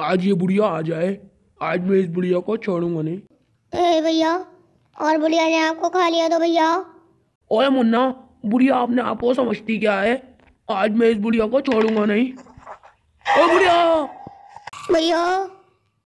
आज ये बुढ़िया आ जाए आज मैं इस बुढ़िया को छोड़ूंगा नहीं भैया और बुढ़िया ने आपको खा लिया तो भैया ओए मुन्ना बुढ़िया आपने आपको समझती क्या है आज मैं इस बुढ़िया को छोड़ूंगा नहीं ओ बुढ़िया भैया